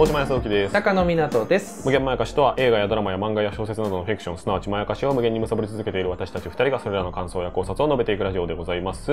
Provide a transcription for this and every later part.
大島康之です高野湊です無限まやかしとは映画やドラマや漫画や小説などのフィクションすなわちまやかしを無限に貪り続けている私たち二人がそれらの感想や考察を述べていくラジオでございます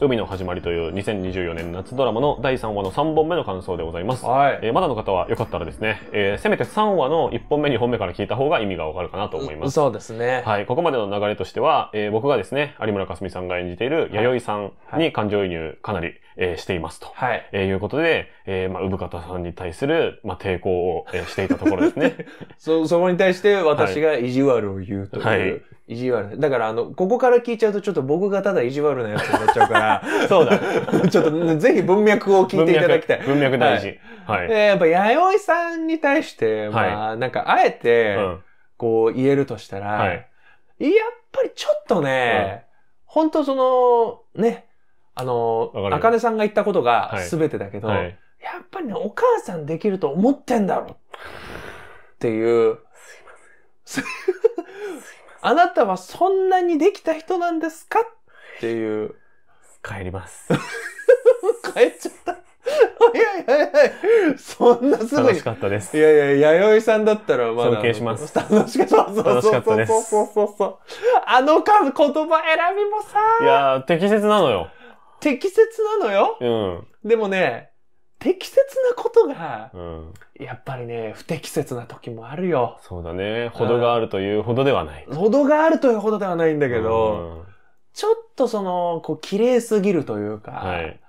海の始まりという2024年夏ドラマの第3話の3本目の感想でございます、はい、えー、まだの方はよかったらですね、えー、せめて3話の1本目2本目から聞いた方が意味がわかるかなと思いますそうですねはいここまでの流れとしては、えー、僕がですね有村架純さんが演じている弥生さんに感情移入かなり、はいえー、していますと。はい。えー、いうことで、えー、まあ、か方さんに対する、まあ、抵抗を、えー、していたところですね。そ、そこに対して私が意地悪を言うという。はい。意地悪。だから、あの、ここから聞いちゃうとちょっと僕がただ意地悪なやつになっちゃうから。そうだ。ちょっと、ぜひ文脈を聞いていただきたい。文脈大事。はい。はい、で、やっぱ、弥生さんに対して、まあ、はい、なんか、あえて、こう、言えるとしたら、はい。やっぱりちょっとね、うん、本当その、ね、あの、あかねさんが言ったことが全てだけど、はいはい、やっぱりね、お母さんできると思ってんだろっていう。すいません。あなたはそんなにできた人なんですかっていう。帰ります。帰っちゃった。いやいやいやそんなすぐに。楽しかったです。いやいや、弥生さんだったらまだ。尊敬します。楽しかった。そうそうそうそうそう。あの数言葉選びもさ。いや、適切なのよ。適切なのよ。うん。でもね、適切なことが、うん。やっぱりね、不適切な時もあるよ。そうだね。ほどがあるというほどではない。ほどがあるというほどではないんだけど、ちょっとその、こう、綺麗すぎるというか、はい。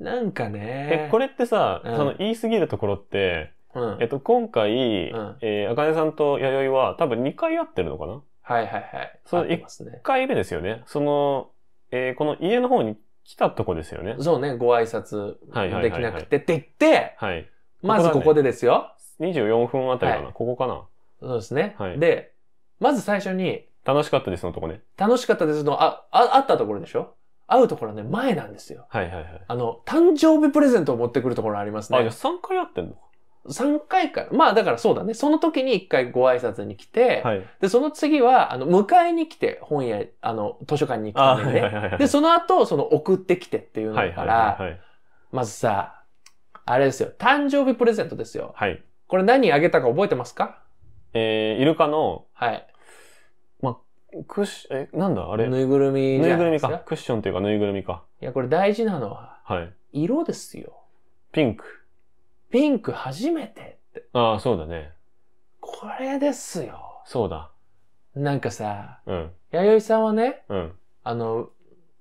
なんかねえ、、これってさ、うんその言い過ぎるところって、うん、えっと、今回、うんえー、あかねさんと弥生は多分2回会ってるのかなはいはい。はい。そうますね ?1。回目ですよね。その、えーこの家の方に来たとこですよね。そうね、ご挨拶できなくてって言って、はい。まずここでですよ。24分あたりかな、はい、ここかな。そうですね。はい。で、まず最初に、楽しかったですのとこね。楽しかったですの、あ、あ、あったところでしょ会うところね、前なんですよ。はいはいはい。あの、誕生日プレゼントを持ってくるところありますね。あ、じゃあ3回会ってんの3回かまあだからそうだね、その時に1回ご挨拶に来て、はい、で、その次は、あの、迎えに来て、本屋、あの、図書館に行くね、はいはいはい、で、その後、その、送ってきてっていうのから、はいはいはい、まずさ、あれですよ、誕生日プレゼントですよ。はい。これ何あげたか覚えてますかえー、イルカの、はい。まあ、クッション、え、なんだあれぬいぐるみぬいぐるみか。クッションというかぬいぐるみか。いや、これ大事なのは、はい。色ですよ。ピンク。ピンク初めてって。ああ、そうだね。これですよ。そうだ。なんかさ、うん、弥生さんはね、うん、あの、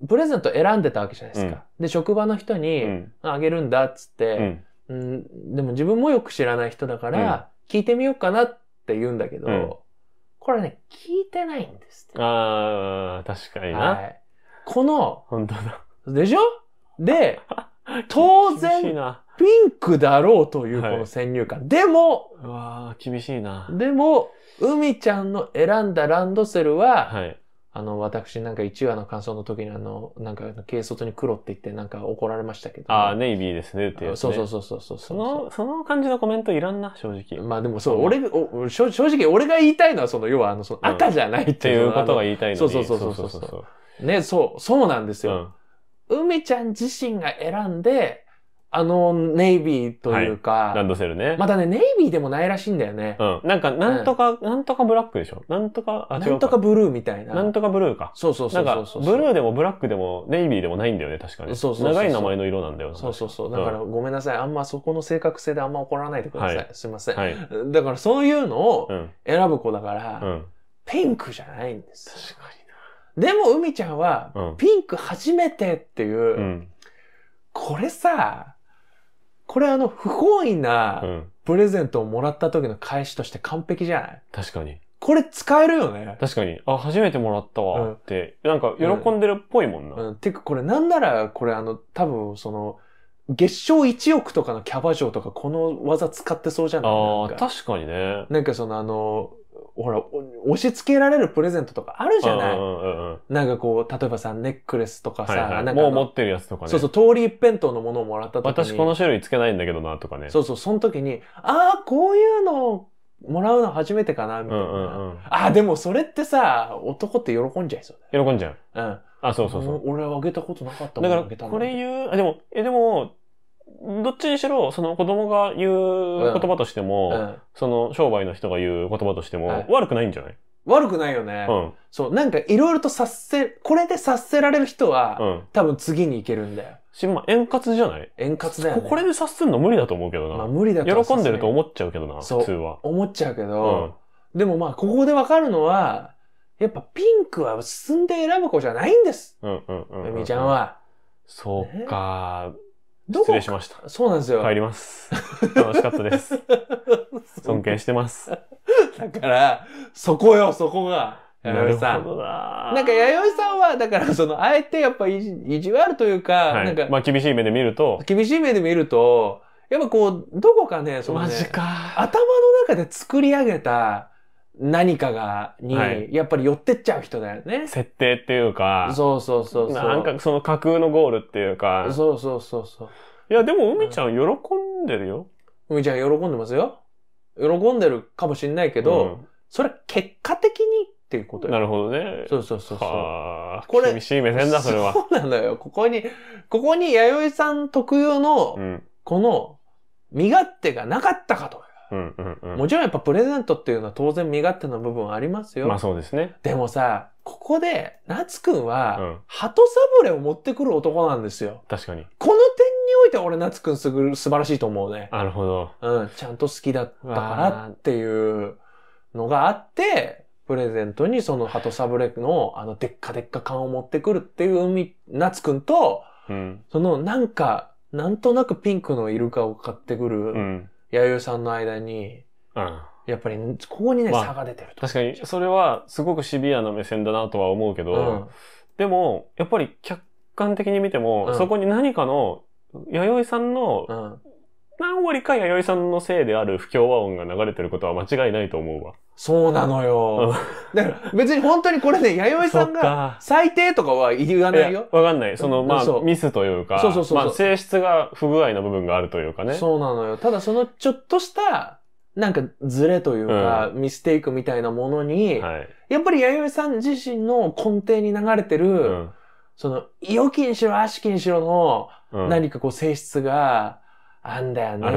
プレゼント選んでたわけじゃないですか。うん、で、職場の人に、あげるんだっつって、うん、でも自分もよく知らない人だから、聞いてみようかなって言うんだけど、これね、聞いてないんですって。ああ、確かにな。はい、この、本当だ。でしょで、当然、ピンクだろうというこの先入観。はい、でも、うわ厳しいな。でも、海ちゃんの選んだランドセルは、はい、あの、私なんか1話の感想の時にあの、なんか軽率に黒って言ってなんか怒られましたけど、ああ、ネイビーですねっていう、ね、そうそうそうそうそうその、その感じのコメントいらんな、正直。まあでもそう、俺、お正直俺が言いたいのはその、要はあの、その赤じゃないっていう、うん、っていうことが言いたいのでそうそうそうそうそうそう。ね、そう、そうなんですよ。うん、海ちゃん自身が選んで、あの、ネイビーというか、はい、ランドセルね。まだね、ネイビーでもないらしいんだよね。うん。なんか、なんとか、うん、なんとかブラックでしょなんとか、あ、なんとかブルーみたいな。なんとかブルーか。そうそうそうそうそう。ブルーでもブラックでもネイビーでもないんだよね、確かに。そうそう長い名前の色なんだよ。そうそうそう。だから、ごめんなさい。あんまそこの正確性であんま怒らないでください。はい、すいません。はい。だから、そういうのを選ぶ子だから、うん、ピンクじゃないんです。確かにな。でも、海ちゃんは、うん、ピンク初めてっていう、うん、これさ、これあの、不本意なプレゼントをもらった時の返しとして完璧じゃない確かに。これ使えるよね。確かに。あ、初めてもらったわって、うん、なんか喜んでるっぽいもんな。うん、うん、てかこれなんなら、これあの、多分その、月賞1億とかのキャバ嬢とかこの技使ってそうじゃないああ、確かにね。なんかそのあの、ほら、押し付けられるプレゼントとかあるじゃない、うんうんうん、なんかこう、例えばさ、ネックレスとかさ、はいはい、なんかもう持ってるやつとかね。そうそう、通り一辺倒のものをもらった時に。私この種類つけないんだけどな、とかね。そうそう、その時に、ああ、こういうのもらうの初めてかな、みたいな。うんうんうん、あ、でもそれってさ、男って喜んじゃいそうだよ。喜んじゃう。うん。あ、そうそうそう。俺はあげたことなかったもんだから、これ言う、あ、でも、え、でも、どっちにしろ、その子供が言う言葉としても、うんうん、その商売の人が言う言葉としても、はい、悪くないんじゃない悪くないよね。うん、そう、なんかいろいろと察せ、これで察せられる人は、うん、多分次に行けるんだよ。し、ま円滑じゃない円滑だよ、ね、これで察するの無理だと思うけどな。まあ無理だと喜んでると思っちゃうけどな、普通は。思っちゃうけど、うん、でもまあ、ここでわかるのは、やっぱピンクは進んで選ぶ子じゃないんです。うんうんうん、うん。みちゃんは。そうか、ね、ど失礼しました。そうなんですよ。帰ります。楽しかったです。尊敬してます。だから、そこよ、そこが。弥生さん。ななんか、弥生さんは、だから、その、あえてやっぱ意地意地悪というか、はい、なんか。まあ、厳しい目で見ると。厳しい目で見ると、やっぱこう、どこかね、その、ね、頭の中で作り上げた、何かが、に、はい、やっぱり寄ってっちゃう人だよね。設定っていうか。そうそうそうそう。なんかその架空のゴールっていうか。そうそうそうそう。いや、でも、海ちゃん喜んでるよ。海、うん、ちゃん喜んでますよ。喜んでるかもしれないけど、うん、それ結果的にっていうことよ。なるほどね。そうそうそうそう。これ、厳しい目線だ、それは。そうなのよ。ここに、ここに弥生さん特有の、この、身勝手がなかったかと。うんうんうん、もちろんやっぱプレゼントっていうのは当然身勝手な部分ありますよ。まあそうですね。でもさ、ここで、夏くんは、鳩サブレを持ってくる男なんですよ。確かに。この点において俺、夏くんすぐ素晴らしいと思うね。なるほど。うん、ちゃんと好きだったからっていうのがあって、プレゼントにその鳩サブレのあのでっかでっか感を持ってくるっていう海、夏くんと、うん、そのなんか、なんとなくピンクのイルカを買ってくる、うん弥生さんの間に、うん。やっぱり、ここにね、まあ、差が出てると。確かに、それはすごくシビアな目線だなとは思うけど、うん、でも、やっぱり客観的に見ても、うん、そこに何かの、弥生さんの何割か弥生さんのせいである不協和音が流れてることは間違いないと思うわ。そうなのよ。だから別に本当にこれね、弥生さんが最低とかは言わないよ。わかんない。その、まあ、ミスというか、そうそうそうまあ、性質が不具合な部分があるというかね。そうなのよ。ただそのちょっとした、なんかズレというか、うん、ミステイクみたいなものに、はい、やっぱり弥生さん自身の根底に流れてる、うん、その、良きにしろ悪しきにしろの、何かこう性質が、あんだよね。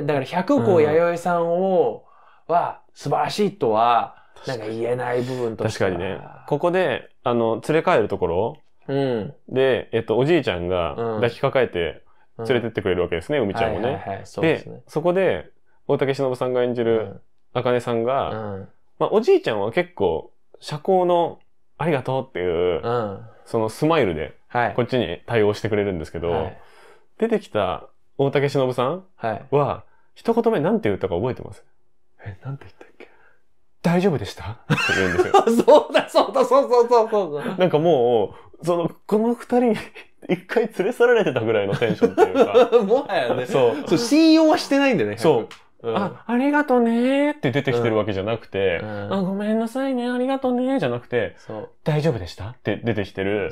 ねだから百歩弥生さんを、うん、は素晴らしいとは、なんか言えない部分と確かにね。ここで、あの、連れ帰るところ、うん、で、えっと、おじいちゃんが抱きかかえて連れてってくれるわけですね、うん、海ちゃんをね。で、そこで、大竹しのぶさんが演じる、あかねさんが、うん、まあ、おじいちゃんは結構、社交の、ありがとうっていう、うん、そのスマイルで、こっちに対応してくれるんですけど、はい、出てきた大竹しのぶさんはい。一言目なんて言ったか覚えてますえ、なんて言ったっけ大丈夫でしたって言うんですよ。そうだ、そうだ、そうそうそうそうなんかもう、その、この二人に一回連れ去られてたぐらいのテンションっていうか。もはやね。そう。そう、信用はしてないんだよね。そううん、あ、ありがとねーって出てきてるわけじゃなくて、うんあ、ごめんなさいね、ありがとねーじゃなくて、大丈夫でしたって出てきてる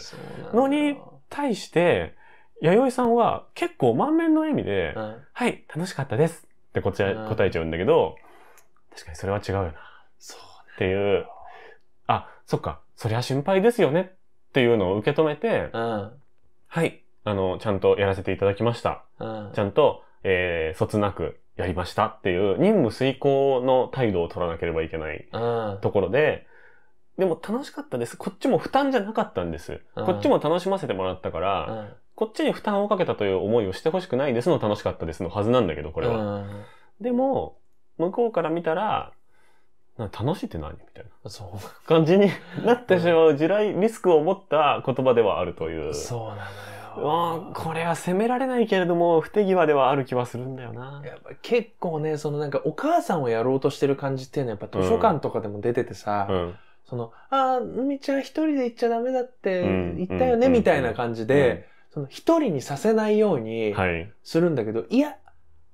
のに対して、弥生さんは結構満面の笑みで、はい、楽しかったですってこちら答えちゃうんだけど、確かにそれは違うよな。そうね。っていう、あ、そっか、そりゃ心配ですよねっていうのを受け止めて、はい、あの、ちゃんとやらせていただきました。ちゃんと、えー、そつなくやりましたっていう任務遂行の態度を取らなければいけないところで、でも楽しかったです。こっちも負担じゃなかったんです。こっちも楽しませてもらったから、こっちに負担をかけたという思いをしてほしくないですの楽しかったですのはずなんだけど、これは。でも、向こうから見たら、楽しいって何みたいな。そう。感じになってしまう地雷、リスクを持った言葉ではあるという。そうなのよ。あこれは責められないけれども、不手際ではある気はするんだよな。やっぱ結構ね、そのなんかお母さんをやろうとしてる感じっていうのはやっぱ図書館とかでも出ててさ、うん、その、ああ、みちゃん一人で行っちゃダメだって言ったよね、みたいな感じで、うんうんうんうんその一人にさせないようにするんだけど、はい、いや、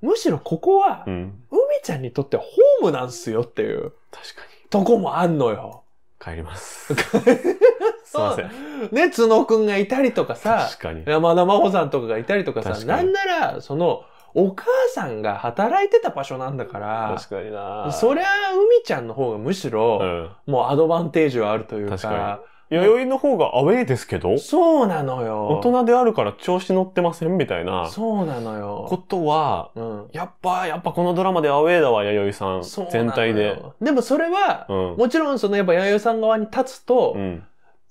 むしろここは、うん、ちゃんにとってホームなんすよっていう、確かに。とこもあんのよ。帰ります。すいません。ね、のくんがいたりとかさ、確かに山田真帆さんとかがいたりとかさ、かなんなら、その、お母さんが働いてた場所なんだから、確かになそりゃ、うみちゃんの方がむしろ、うん、もうアドバンテージはあるというか、か弥生の方がアウェイですけど、そうなのよ。大人であるから調子乗ってませんみたいなそうなのよ。ことは、うん、やっぱ、やっぱこのドラマでアウェイだわ、弥生さん。全体で。でもそれは、うん、もちろんそのやっぱ弥生さん側に立つと、うん、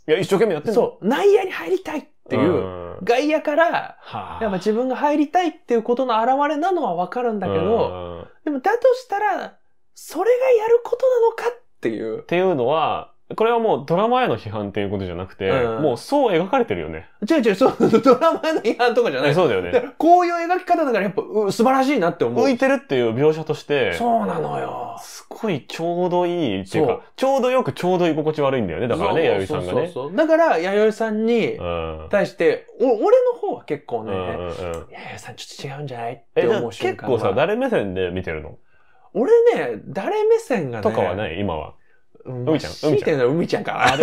いや、一生懸命やってるそう、内野に入りたいっていう、外野から、やっぱ自分が入りたいっていうことの表れなのはわかるんだけど、でもだとしたら、それがやることなのかっていう。っていうのは、これはもうドラマへの批判っていうことじゃなくて、うんもうそう描かれてるよね。違う違う、そう、ドラマへの批判とかじゃない。そうだよね。こういう描き方だからやっぱう素晴らしいなって思う。浮いてるっていう描写として、そうなのよ。すごいちょうどいいっていううか、ちょうどよくちょうど居心地悪いんだよね。だからね、弥生さんがそうね。そうそうだから、弥生さんに対して、お俺の方は結構うね、んうんうん。弥生さんちょっと違うんじゃないって思う瞬結間構さ、誰目線で見てるの俺ね、誰目線がね、とかはない、今は。うみ海ちゃん海ちゃん。海ちゃんか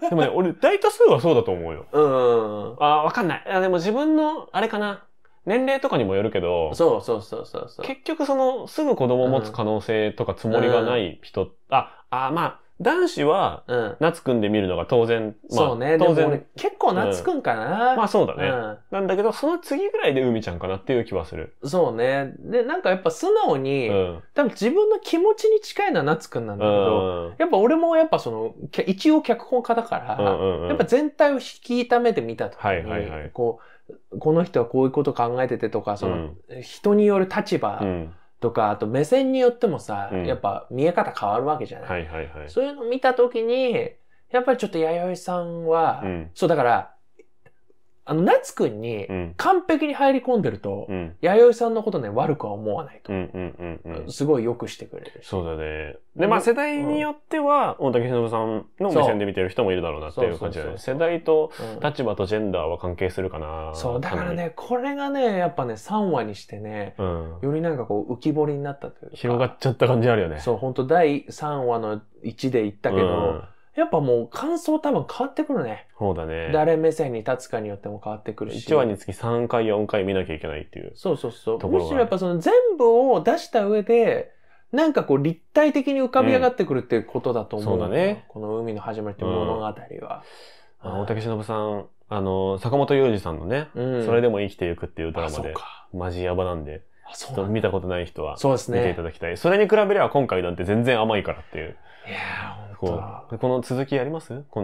な。でもね、俺、大多数はそうだと思うよ。うん。あ、わかんない。あ、でも自分の、あれかな。年齢とかにもよるけど、そうそうそうそう結局その、すぐ子供持つ可能性とかつもりがない人、あ、あ、まあ、男子は、うん。夏くんで見るのが当然、まあ、そうね、当然。結構夏くんかな、うん、まあそうだね、うん。なんだけど、その次ぐらいで海ちゃんかなっていう気はする。そうね。で、なんかやっぱ素直に、うん、多分自分の気持ちに近いのは夏くんなんだけど、うん、やっぱ俺もやっぱその、一応脚本家だから、うんうんうん、やっぱ全体を引いた目で見たとはいはいはい、こう、この人はこういうこと考えててとか、その、人による立場、とか、あと目線によってもさ、うんやっぱ見え方変わるわけじゃない。はいはいはい。そういうの見たときに、やっぱりちょっと弥生さんは、うん。そうだから、あの、夏くんに完璧に入り込んでると、うん、弥生さんのことね、悪くは思わないと。うんうんうんうん、すごい良くしてくれる。そうだね。で、まあ世代によっては、大竹しのぶさんの目線で見てる人もいるだろうなっていう感じだね。世代と立場とジェンダーは関係するかな。そう、だからね、これがね、やっぱね、3話にしてね、うん、よりなんかこう浮き彫りになったというか。広がっちゃった感じあるよね。そう、本当第3話の1で言ったけど、うんやっぱもう感想多分変わってくるね。そうだね。誰目線に立つかによっても変わってくるし。1話につき3回、4回見なきゃいけないっていう。そうそうそう。むしろやっぱその全部を出した上で、なんかこう立体的に浮かび上がってくるっていうことだと思う。うん、そうだね。この海の始まりって物語は。うん、あ大竹しのぶさん、あの、坂本雄二さんのね、うん、それでも生きていくっていうドラマで、マジヤバなんで。見たことない人は見ていただきたい。そ、ね,、れに比べれば今回なんて全然甘いからっていう。いやこう、この続きやりますこ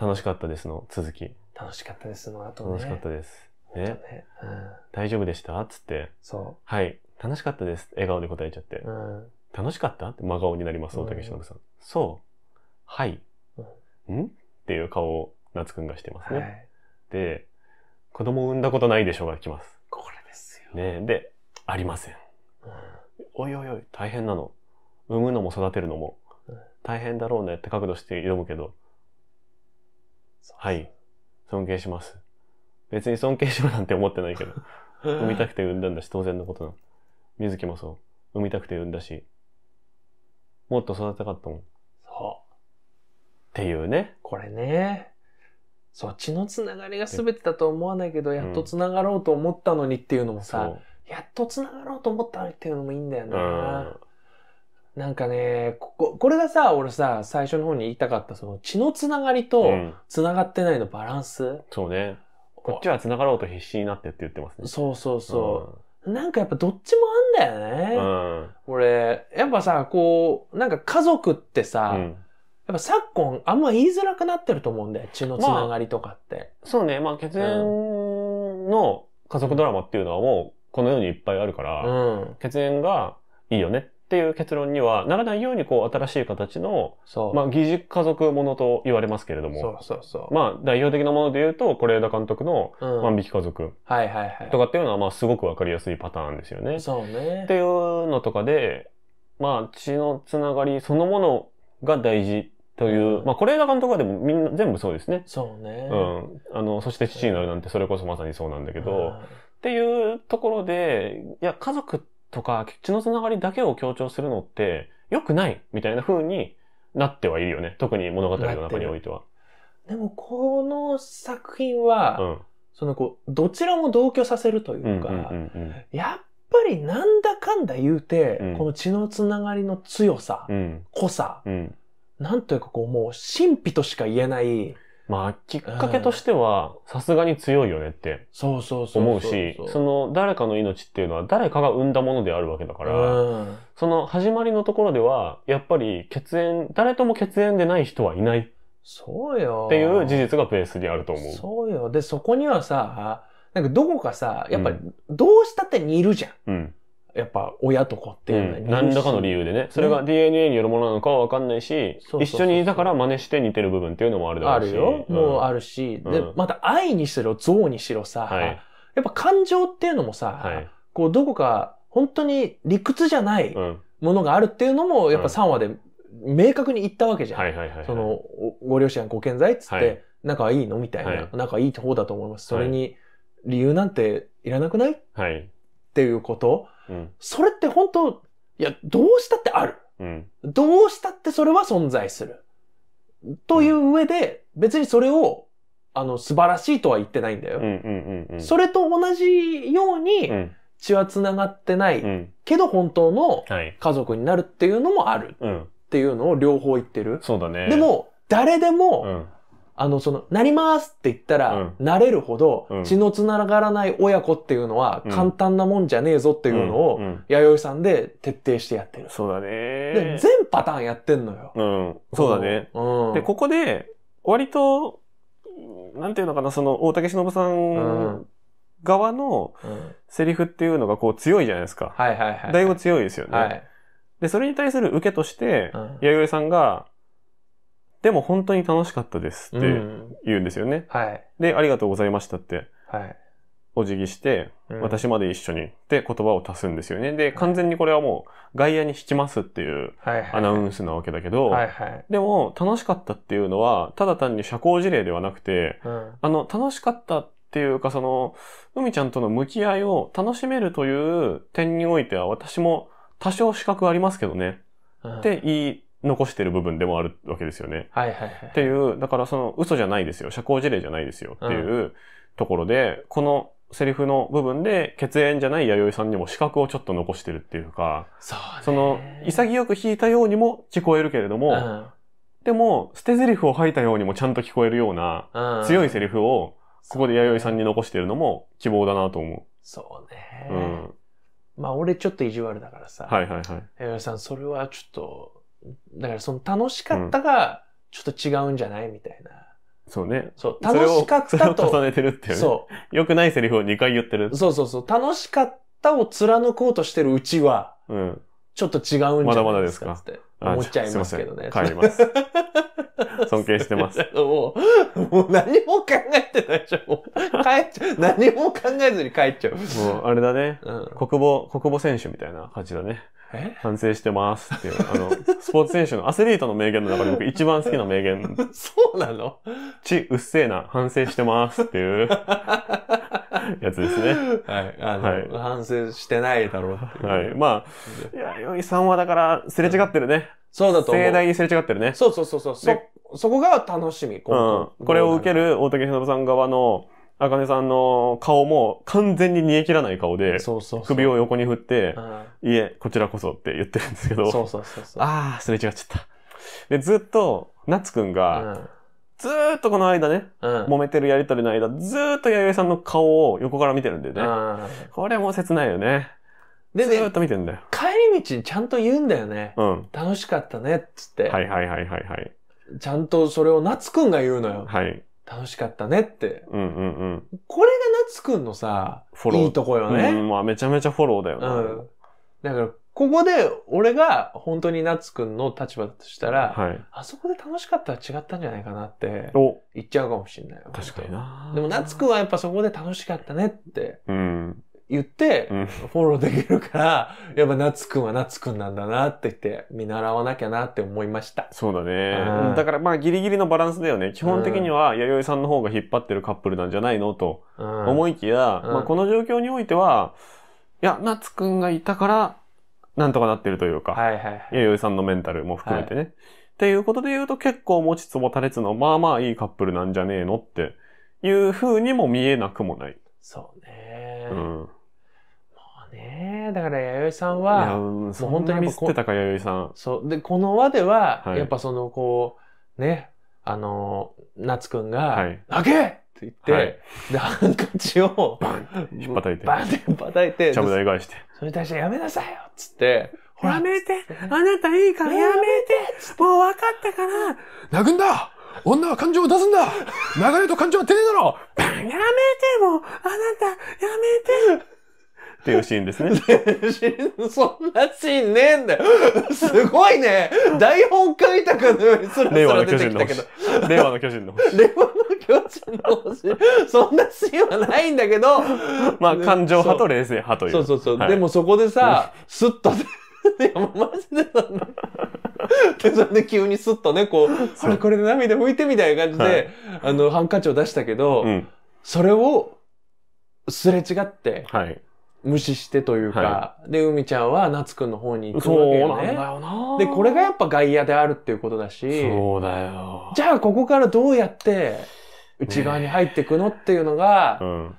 の、楽しかったですの続き。楽しかったですの後ね。楽しかったです。ね。ねうん、大丈夫でしたつって。そう。はい。楽しかったです。笑顔で答えちゃって。うん、楽しかったって真顔になります、大竹しのぶさん。そう。はい。うん、んっていう顔を夏くんがしてますね。はい、で、子供産んだことないでしょうが来ます。これですよ。ねで、ありません。うん、おいおいおい、大変なの。産むのも育てるのも。大変だろうねって角度して挑むけど、はい。尊敬します。別に尊敬しろなんて思ってないけど。産みたくて産んだんだし、当然のことなの。水木もそう。産みたくて産んだし。もっと育てたかったもん。そう。っていうね。これね。そっちのつながりが全てだと思わないけど、やっとつながろうと思ったのにっていうのもさ、うん、やっとつながろうと思ったのにっていうのもいいんだよな。なんかね、ここ、これがさ、俺さ、最初の方に言いたかった、その血のつながりと、つながってないのバランス、うん、そうね。こっちは繋がろうと必死になってって言ってますね。そうそうそう。うん、なんかやっぱどっちもあんだよね。うん、俺、やっぱさ、こう、なんか家族ってさ、うん、やっぱ昨今あんま言いづらくなってると思うんだよ。血のつながりとかって。まあ、そうね。まあ血縁の家族ドラマっていうのはもうこの世にいっぱいあるから、うん、血縁がいいよねっていう結論にはならないようにこう新しい形の、まあ、疑似家族ものと言われますけれども。そうそうそう。まあ、代表的なもので言うと、是枝監督の万引き家族。はいはいはい。とかっていうのは、まあ、すごくわかりやすいパターンですよね。そうね。っていうのとかで、まあ、血のつながりそのものが大事という、うん、まあ、是枝監督はでもみんな全部そうですね。そうね。うん。あの、そして父になるなんてそれこそまさにそうなんだけど、うん、っていうところで、いや、家族ってとか、血のつながりだけを強調するのって良くないみたいな風になってはいるよね。特に物語の中においては。でも、この作品は、うん、そのこう、どちらも同居させるというか、うんうんうんうん、やっぱりなんだかんだ言うて、うん、この血のつながりの強さ、うん、濃さ、うん、なんというかこう、もう神秘としか言えない、まあ、きっかけとしては、さすがに強いよねって。そうそうそう。思うし、その、誰かの命っていうのは誰かが生んだものであるわけだから、その始まりのところでは、やっぱり血縁、誰とも血縁でない人はいない。そうよ。っていう事実がベースにあると思う。そうよ。で、そこにはさ、なんかどこかさ、やっぱりどうしたって似るじゃん。うん。やっぱ親と子っていううん、何らかの理由でね。それが DNA によるものなのかはわかんないし、うん、一緒にいたから真似して似てる部分っていうのもあるだろうし。あるよ。うん、もうあるし。で、また愛にしろ、憎にしろさ、はい、やっぱ感情っていうのもさ、はい、こうどこか本当に理屈じゃないものがあるっていうのも、やっぱ3話で明確に言ったわけじゃん。その、ご両親ご健在っつって、はい、仲いいのみたいな、はい。仲いい方だと思います。それに理由なんていらなくない、はい、っていうこと。それって本当、いや、どうしたってある。うん、どうしたってそれは存在する。という上で、別にそれを、あの、素晴らしいとは言ってないんだよ。それと同じように、血は繋がってない、けど本当の家族になるっていうのもある。っていうのを両方言ってる。そうだね。でも、誰でも、あの、その、なりますって言ったら、うん、なれるほど、血の繋がらない親子っていうのは、簡単なもんじゃねえぞっていうのを、弥生さんで徹底してやってる。そうだね。で、全パターンやってんのよ。うん。そうだね。うん、で、ここで、割と、なんていうのかな、その、大竹しのぶさん側のセリフっていうのがこう強いじゃないですか。はいはいはい。だいぶ強いですよね。はい、で、それに対する受けとして、弥生さんが、でも本当に楽しかったですって言うんですよね。うん、はい。で、ありがとうございましたって。はい。お辞儀して、うん、私まで一緒にって言葉を足すんですよね。で、完全にこれはもう外野に引きますっていうアナウンスなわけだけど、はいはいはいはい、でも楽しかったっていうのは、ただ単に社交辞令ではなくて、うん、あの、楽しかったっていうか、その、海ちゃんとの向き合いを楽しめるという点においては、私も多少資格ありますけどね、うん、って言い残してる部分でもあるわけですよね。はいはいはい。っていう、だからその嘘じゃないですよ。社交辞令じゃないですよっていうところで、うん、このセリフの部分で血縁じゃない弥生さんにも資格をちょっと残してるっていうか、そうその潔く弾いたようにも聞こえるけれども、うん、でも捨て台詞を吐いたようにもちゃんと聞こえるような強いセリフをここで弥生さんに残してるのも希望だなと思う。そうね。うん。まあ俺ちょっと意地悪だからさ。はいはいはい。弥生さんそれはちょっとだからその楽しかったが、ちょっと違うんじゃないみたいな。そうね。そう、楽しかったと。重ねてるっていう、ね。そう。よくないセリフを2回言ってる。そうそうそう。楽しかったを貫こうとしてるうちは、うん。ちょっと違うんじゃないですか。まだまだですか。って思っちゃいますけどね。帰ります。尊敬してます。もう、もう何も考えてないでしょ。帰っちゃう。何も考えずに帰っちゃう。もう、あれだね。うん、国防、国防選手みたいな感じだね。反省してますっていう、あの、スポーツ選手のアスリートの名言の中で僕 一番好きな名言。そうなのち、うっせえな、反省してますっていう、やつですね。はい。あの、はい、反省してないだろういう。はい。まあ、いや、よいさんはだから、すれ違ってるね。そうだと思う。盛大にすれ違ってるね。そうそうそうそう。そ、そこが楽しみ。うん、これを受ける大竹しのぶさん側の、あかねさんの顔も完全に煮え切らない顔で、首を横に振って、いえ、こちらこそって言ってるんですけど、そうそうそうそうああ、すれ違っちゃった。で、ずっと、夏くんが、ずーっとこの間ね、うん、揉めてるやりとりの間、ずーっと弥生さんの顔を横から見てるんだよね。これもう切ないよね。で、ずーっと見てんだよ。帰り道にちゃんと言うんだよね。うん、楽しかったね、っつって。はいはいはいはいはい。ちゃんとそれを夏くんが言うのよ。はい。楽しかったねって。うんうんうん。これが夏くんのさ、フォロー。いいとこよね。うん、まあめちゃめちゃフォローだよね。うん。だから、ここで俺が本当に夏くんの立場としたら、はい、あそこで楽しかったら違ったんじゃないかなって言っちゃうかもしれない。確かにな。でも夏くんはやっぱそこで楽しかったねって、うん、言って、フォローできるから、やっぱ夏くんは夏くんなんだなって言って、見習わなきゃなって思いました。そうだね。だからまあギリギリのバランスだよね。基本的には、弥生さんの方が引っ張ってるカップルなんじゃないのと思いきや、まあこの状況においては、いや、夏くんがいたから、なんとかなってるというか、はいはい、弥生さんのメンタルも含めてね。はい、っていうことで言うと結構持ちつもたれつの、まあまあいいカップルなんじゃねえのっていう風にも見えなくもない。そうね。ね。うんねだから弥生さんは、もう本当にミスってたか、弥生さん。そう。で、この輪では、やっぱその、こう、ね、あの、夏くんが、はい、泣けって言って、はい、で、ハンカチを、バン引っ叩いて。バンって叩いて。ちゃぶ台返して。それに対して、やめなさいよつって、ほら。やめてあなたいいからやめてもう分かったから泣くんだ女は感情を出すんだ流れと感情は出ねえだろやめてもあなた、やめてっていうシーンですね。そんなシーンねえんだよ。すごいね。台本書いたかのようにする令和の巨人の星。令和の巨人の星。そんなシーンはないんだけど。まあ、感情派と冷静派という。そうそうそう。はい、でもそこでさ、スッと。いや、マジでそんな。で、それで急にスッとね、こう、これで涙拭いてみたいな感じで、はい、あの、ハンカチを出したけど、うん、それを、すれ違って、はい、無視してというか、はい、で、海ちゃんは夏くんの方に行くわけよね。そうなんだよなで、これがやっぱ外野であるっていうことだし、そうだよ。じゃあ、ここからどうやって、内側に入っていくのっていうのが、ね、うん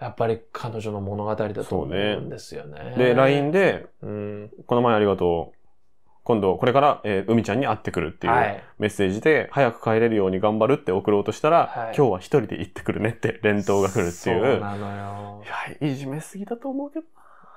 やっぱり彼女の物語だと思うんですよね。ねで、LINE で、うん、この前ありがとう。今度これから、えー、海ちゃんに会ってくるっていうメッセージで、はい、早く帰れるように頑張るって送ろうとしたら、はい、今日は一人で行ってくるねって連投が来るっていう。そうなのよ。いや、いじめすぎだと思うけど。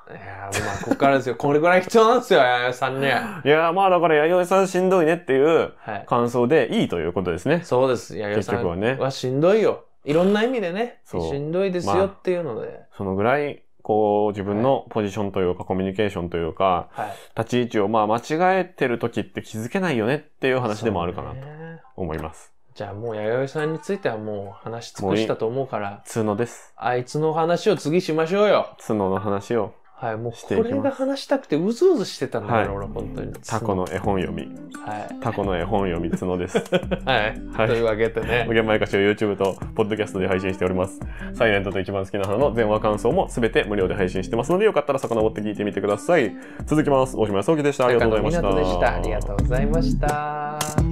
いやまあ、ここからですよ。これぐらい貴重なんですよ、弥生さんね。いやまあ、だから弥生さんしんどいねっていう感想でいいということですね。はい、そうです。弥生さんはね。はしんどいよ。いろんな意味でね、しんどいですよっていうので。まあ、そのぐらいこう自分のポジションというか、コミュニケーションというか、立ち位置をまあ間違えてる時って気づけないよねっていう話でもあるかなと思います。じゃあもう弥生さんについてはもう話し尽くしたと思うから。いい角です。あいつの話を次しましょうよ。角の話を。はい、もうこれが話したくてうずうずしてたんだよ、俺、本当に。タコの絵本読み。はい。タコの絵本読み、角です。はい。はい、というわけでね。無限前歌詞を YouTube と、ポッドキャストで配信しております。サイレントと一番好きな花の全話感想も全て無料で配信してますので、よかったら遡って聞いてみてください。続きます。大島康之でした。ありがとうございました。ありがとうございました。